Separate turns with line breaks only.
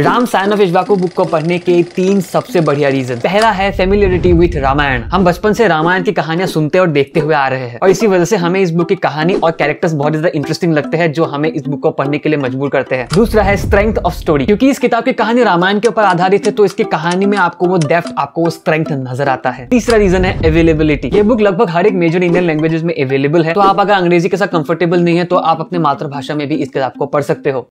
Ram
scion of Ikshvaku book को पढ़ने के तीन सबसे बढ़िया रीजन पहला है फेमिलियरिटी विथ रामायण हम बचपन से रामायण की कहानियां सुनते और देखते हुए आ रहे हैं और इसी वजह से हमें इस बुक की कहानी और कैरेक्टर्स बहुत ज्यादा इंटरेस्टिंग लगते हैं जो हमें इस बुक को पढ़ने के लिए मजबूर करते हैं दूसरा है स्ट्रेंथ ऑफ स्टोरी क्योंकि इस किताब की कहानी रामायण के ऊपर आधारित है तो इसकी कहानी में आपको वो डेप्थ आपको वो स्ट्रेंथ नजर आता है तीसरा रीजन है अवेलेबिलिटी ये बुक लगभग हर एक मेजर इंडियन लैंग्वेजेस में अवेलेबल है तो आप अगर अंग्रेजी के साथ कंफर्टेबल नहीं है तो आप अपने मातृभाषा में भी इस किताब को पढ़ सकते हो